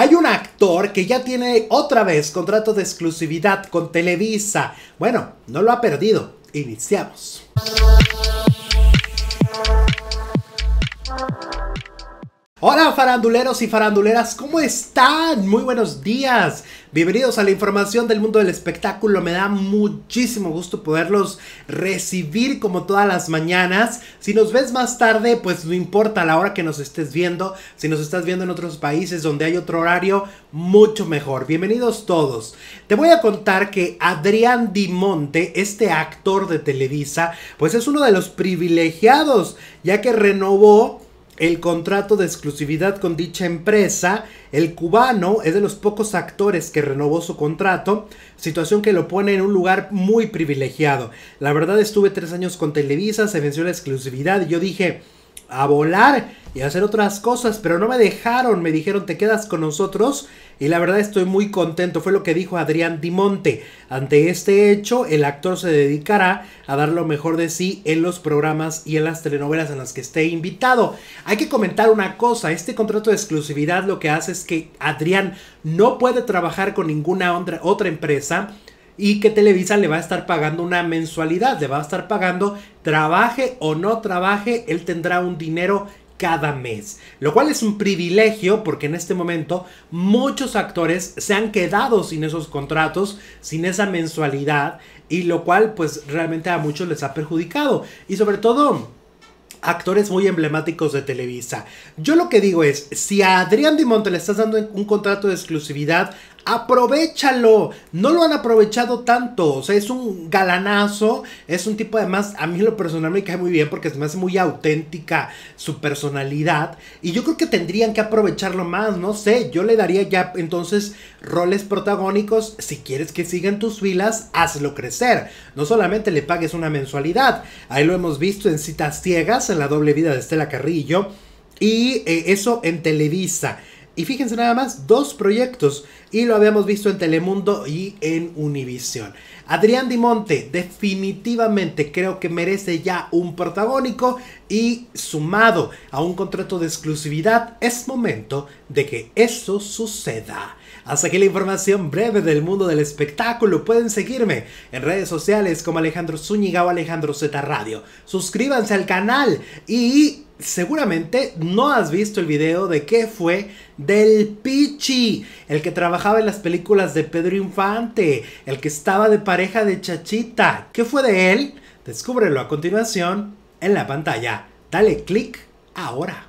Hay un actor que ya tiene otra vez contrato de exclusividad con Televisa. Bueno, no lo ha perdido. Iniciamos. Hola faranduleros y faranduleras, ¿cómo están? Muy buenos días. Bienvenidos a la información del mundo del espectáculo. Me da muchísimo gusto poderlos recibir como todas las mañanas. Si nos ves más tarde, pues no importa la hora que nos estés viendo. Si nos estás viendo en otros países donde hay otro horario, mucho mejor. Bienvenidos todos. Te voy a contar que Adrián Dimonte, este actor de Televisa, pues es uno de los privilegiados, ya que renovó el contrato de exclusividad con dicha empresa. El cubano es de los pocos actores que renovó su contrato, situación que lo pone en un lugar muy privilegiado. La verdad estuve tres años con Televisa, se venció la exclusividad y yo dije a volar y a hacer otras cosas, pero no me dejaron, me dijeron te quedas con nosotros y la verdad estoy muy contento, fue lo que dijo Adrián Dimonte. Ante este hecho, el actor se dedicará a dar lo mejor de sí en los programas y en las telenovelas en las que esté invitado. Hay que comentar una cosa, este contrato de exclusividad lo que hace es que Adrián no puede trabajar con ninguna otra, otra empresa y que Televisa le va a estar pagando una mensualidad, le va a estar pagando, trabaje o no trabaje, él tendrá un dinero cada mes, lo cual es un privilegio porque en este momento muchos actores se han quedado sin esos contratos, sin esa mensualidad y lo cual pues realmente a muchos les ha perjudicado y sobre todo actores muy emblemáticos de Televisa. Yo lo que digo es, si a Adrián Dimonte le estás dando un contrato de exclusividad aprovechalo. No lo han aprovechado tanto. O sea, es un galanazo. Es un tipo, además, a mí lo personal me cae muy bien porque se me hace muy auténtica su personalidad. Y yo creo que tendrían que aprovecharlo más. No sé, yo le daría ya entonces roles protagónicos. Si quieres que sigan tus filas, hazlo crecer. No solamente le pagues una mensualidad. Ahí lo hemos visto en citas ciegas, en la doble vida de Estela Carrillo. Y eh, eso en Televisa. Y fíjense nada más, dos proyectos. Y lo habíamos visto en Telemundo y en Univisión. Adrián Dimonte definitivamente creo que merece ya un protagónico y sumado a un contrato de exclusividad es momento de que eso suceda. Hasta aquí la información breve del mundo del espectáculo. Pueden seguirme en redes sociales como Alejandro Zúñiga o Alejandro Z Radio. Suscríbanse al canal y seguramente no has visto el video de qué fue del Pichi, el que trabajaba en las películas de Pedro Infante, el que estaba de pareja de Chachita. ¿Qué fue de él? Descúbrelo a continuación en la pantalla. Dale clic ahora.